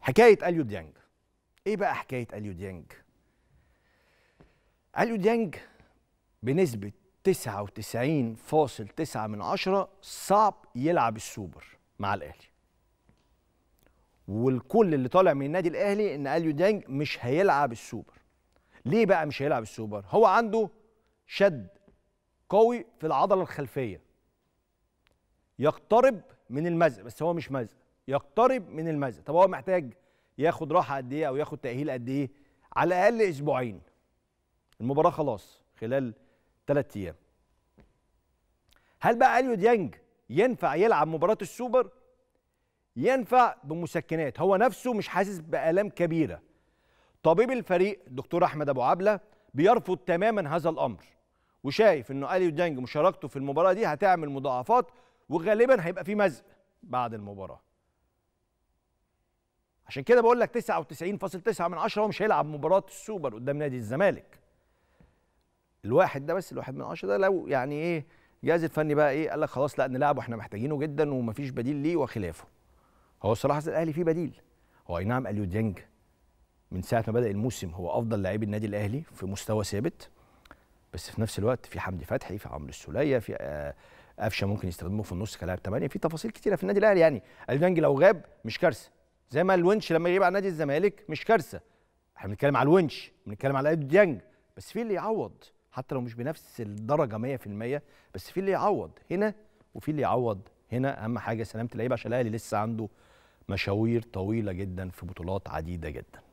حكايه اليو ديانج ايه بقى حكايه اليو ديانج اليو ديانج بنسبه 99.9 من عشرة صعب يلعب السوبر مع الاهلي والكل اللي طالع من النادي الاهلي ان اليو ديانج مش هيلعب السوبر ليه بقى مش هيلعب السوبر هو عنده شد قوي في العضله الخلفيه يقترب من المزق بس هو مش مزق يقترب من المزق طب هو محتاج ياخد راحه قد ايه او ياخد تاهيل قد ايه على الاقل اسبوعين المباراه خلاص خلال ثلاث ايام هل بقى اليو ديانج ينفع يلعب مباراه السوبر ينفع بمسكنات هو نفسه مش حاسس بالام كبيره طبيب الفريق دكتور احمد ابو عبله بيرفض تماما هذا الامر وشايف انه اليو ديانج مشاركته في المباراه دي هتعمل مضاعفات وغالبا هيبقى في مزق بعد المباراه عشان كده بقول لك 99.9 من 10 هو مش هيلعب مباراه السوبر قدام نادي الزمالك الواحد ده بس الواحد من 10 ده لو يعني ايه الجهاز الفني بقى ايه قال لك خلاص لا نلعبه احنا محتاجينه جدا ومفيش بديل ليه وخلافه هو الصراحه الاهلي فيه بديل هو اي نعم اليو ديانج من ساعه ما بدا الموسم هو افضل لعيب النادي الاهلي في مستوى ثابت بس في نفس الوقت في حمدي فتحي في عمرو السوليه في آه، قفشه ممكن يستخدموه في النص كلاعب ثمانيه في تفاصيل كتيره في النادي الاهلي يعني اليو ديانج لو غاب مش كارثه زي ما الونش لما يغيب على نادي الزمالك مش كارثه احنا بنتكلم على الونش بنتكلم على ايدو ديانج بس في اللي يعوض حتى لو مش بنفس الدرجه 100% بس في اللي يعوض هنا وفي اللي يعوض هنا اهم حاجه سلامه اللعيبه عشان الاهلي لسه عنده مشاوير طويله جدا في بطولات عديده جدا